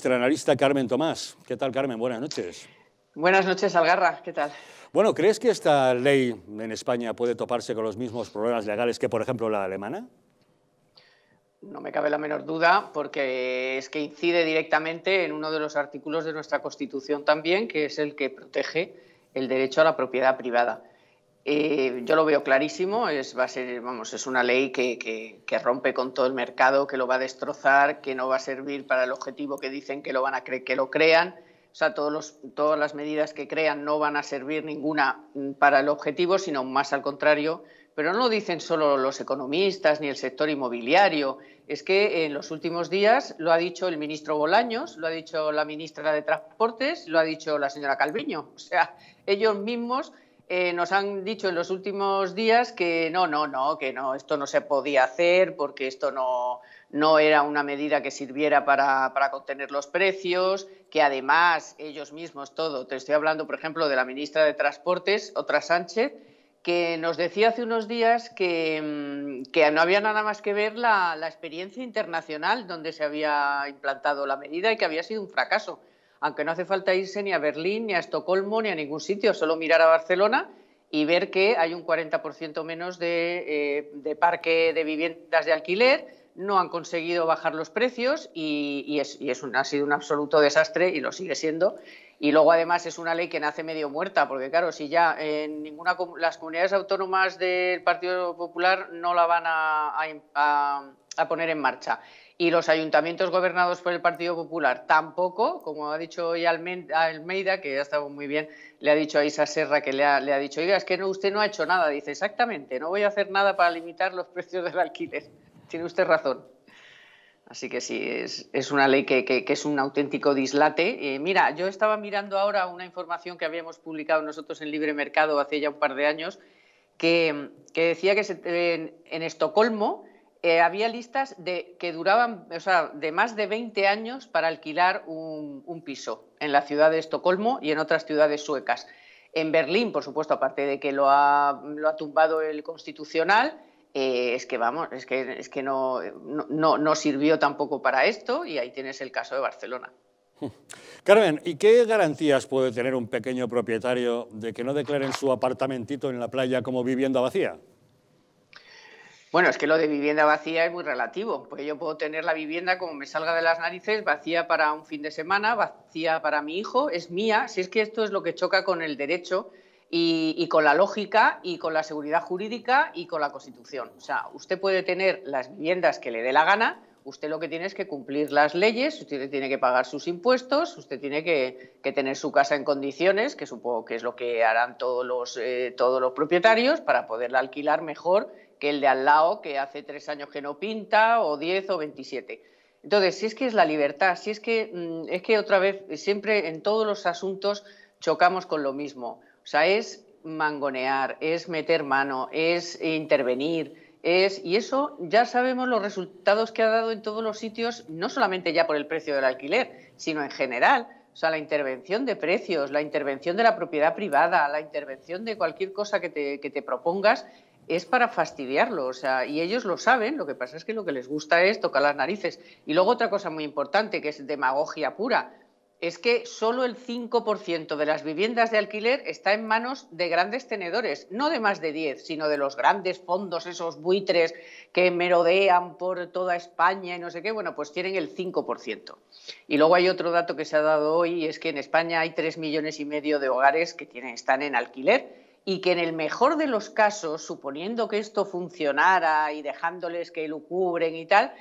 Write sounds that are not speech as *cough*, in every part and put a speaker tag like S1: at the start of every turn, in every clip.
S1: nuestra analista Carmen Tomás. ¿Qué tal, Carmen? Buenas noches. Buenas noches, Algarra. ¿Qué tal? Bueno, ¿crees que esta ley en España puede toparse con los mismos problemas legales que, por ejemplo, la alemana? No me cabe la menor duda, porque es que incide directamente en uno de los artículos de nuestra Constitución también, que es el que protege el derecho a la propiedad privada. Eh, yo lo veo clarísimo, es, va a ser, vamos, es una ley que, rompe con todo el mercado, que lo va a destrozar, que no va a servir para el objetivo que dicen que lo van a que lo crean. O sea, todas las medidas que crean no van a servir ninguna mm, para el objetivo, sino más al contrario. Pero no lo dicen solo los economistas ni el sector inmobiliario. Es que en los últimos días lo ha dicho el ministro Bolaños, lo ha dicho la ministra de Transportes, lo ha dicho la señora Calviño. O sea, ellos mismos eh, nos han dicho en los últimos días que no, no, no, que no, esto no se podía hacer porque esto no, era una medida que sirviera para, contener los precios, que además ellos mismos todo, te estoy hablando por ejemplo de la ministra de Transportes, otra Sánchez, que nos decía hace unos días que, mm, no había nada más que ver la, la experiencia internacional donde se había implantado la medida y que había sido un fracaso aunque no hace falta irse ni a Berlín, ni a Estocolmo, ni a ningún sitio, solo mirar a Barcelona y ver que hay un 40% menos eh, de, parque de viviendas de alquiler, no han conseguido bajar los precios y, es, ha sido un absoluto desastre y lo sigue siendo. Y luego además es una ley que nace medio muerta, porque claro, si ya en ninguna las comunidades autónomas del Partido Popular no la van a poner en marcha y los ayuntamientos gobernados por el Partido Popular tampoco, como ha dicho hoy Almeida, que ya estaba muy bien, le ha dicho a Isa Serra que le ha, dicho, oiga, es que no, usted no ha hecho nada, dice, exactamente, no voy a hacer nada para limitar los *laughs* precios del alquiler, tiene usted razón. Así que sí, es, una ley que, es un auténtico dislate. Eh, mira, yo estaba mirando ahora una información que habíamos publicado nosotros en Libre Mercado hace ya un par de años, que, decía que en Estocolmo eh, había listas de, que duraban, de más de 20 años para alquilar un, piso en la ciudad de Estocolmo y en otras ciudades suecas. En Berlín, por supuesto, aparte de que lo ha, lo ha tumbado el Constitucional, eh, es que vamos, es que, no, no sirvió tampoco para esto y ahí tienes el caso de Barcelona. *laughs* Carmen, ¿y qué garantías puede tener un pequeño propietario de que no declaren su apartamentito en la playa como vivienda vacía? Bueno, es que lo de vivienda vacía es muy relativo, porque yo puedo tener la vivienda como me salga de las narices, vacía para un fin de semana, vacía para mi hijo, es mía, si es que esto es lo que choca con el derecho y, con la lógica y con la seguridad jurídica y con la Constitución. O sea, usted puede tener las viviendas que le dé la gana, usted lo que tiene es que cumplir las leyes, usted tiene que pagar sus impuestos, usted tiene que, tener su casa en condiciones, que supongo que es lo que harán todos los, eh, todos los propietarios, para poderla alquilar mejor que el de al lado que hace tres años que no pinta, o diez o veintisiete. Entonces, si es que es la libertad, si es que, mm, es que otra vez, siempre en todos los asuntos chocamos con lo mismo sea, es mangonear, es meter mano, es intervenir, es y eso ya sabemos los resultados que ha dado en todos los sitios, no solamente ya por el precio del alquiler, sino en general. O sea, la intervención de precios, la intervención de la propiedad privada, la intervención de cualquier cosa que te, que te propongas, es para fastidiarlo, o sea, y ellos lo saben, lo que pasa es que lo que les gusta es tocar las narices. Y luego otra cosa muy importante, que es demagogia pura, es que solo el 5% de las viviendas de alquiler está en manos de grandes tenedores, no de más de 10, sino de los grandes fondos, esos buitres que merodean por toda España y no sé qué, bueno, pues tienen el 5%. Y luego hay otro dato que se ha dado hoy, y es que en España hay 3 millones y medio de hogares que están en alquiler y que en el mejor de los casos, suponiendo que esto funcionara y dejándoles que lo cubren y tal,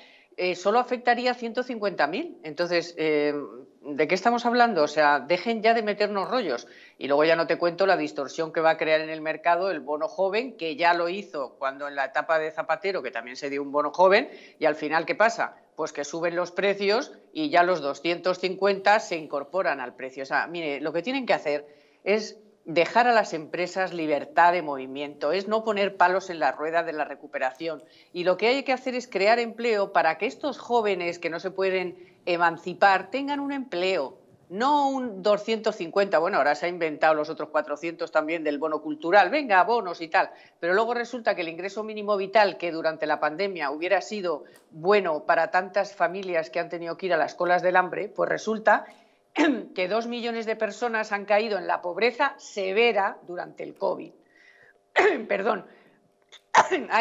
S1: eh, solo afectaría 150.000. Entonces, eh, ¿de qué estamos hablando? O sea, dejen ya de meternos rollos. Y luego ya no te cuento la distorsión que va a crear en el mercado el bono joven, que ya lo hizo cuando en la etapa de Zapatero, que también se dio un bono joven, y al final, ¿qué pasa? Pues que suben los precios y ya los 250 se incorporan al precio. O sea, mire, lo que tienen que hacer es dejar a las empresas libertad de movimiento, es no poner palos en la rueda de la recuperación. Y lo que hay que hacer es crear empleo para que estos jóvenes que no se pueden emancipar tengan un empleo, no un 250, bueno, ahora se ha inventado los otros 400 también del bono cultural, venga, bonos y tal, pero luego resulta que el ingreso mínimo vital que durante la pandemia hubiera sido bueno para tantas familias que han tenido que ir a las colas del hambre, pues resulta *clears throat* que dos millones de personas han caído en la pobreza severa durante el COVID. *clears throat* Perdón. *clears throat*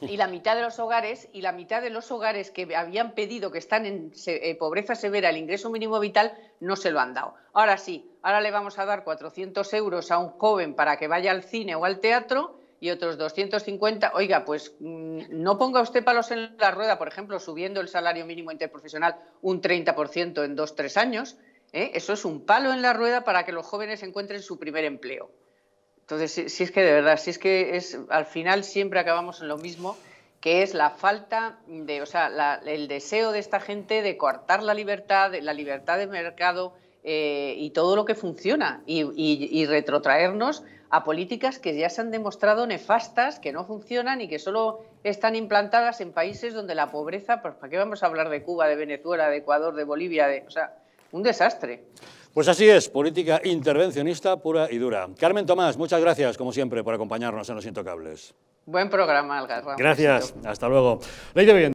S1: Y la mitad de los hogares y la mitad de los hogares que habían pedido que están en eh, pobreza severa el ingreso mínimo vital no se lo han dado. Ahora sí, ahora le vamos a dar 400 euros a un joven para que vaya al cine o al teatro y otros 250. Oiga, pues mm, no ponga usted palos en la rueda, por ejemplo, subiendo el salario mínimo interprofesional un 30% en dos, tres años. ¿eh? Eso es un palo en la rueda para que los jóvenes encuentren su primer empleo. Entonces, si, es que de verdad, si es que es, al final siempre acabamos en lo mismo, que es la falta de, o sea, el deseo de esta gente de coartar la libertad, la libertad de mercado, eh, y todo lo que funciona y, retrotraernos a políticas que ya se han demostrado nefastas, que no funcionan y que solo están implantadas en países donde la pobreza, pues ¿para qué vamos a hablar de Cuba, de Venezuela, de Ecuador, de Bolivia? De, o sea, un desastre. Pues así es, política intervencionista pura y dura. Carmen Tomás, muchas gracias, como siempre, por acompañarnos en Los Intocables. Buen programa, Algar. Gracias, hasta luego. Ley bien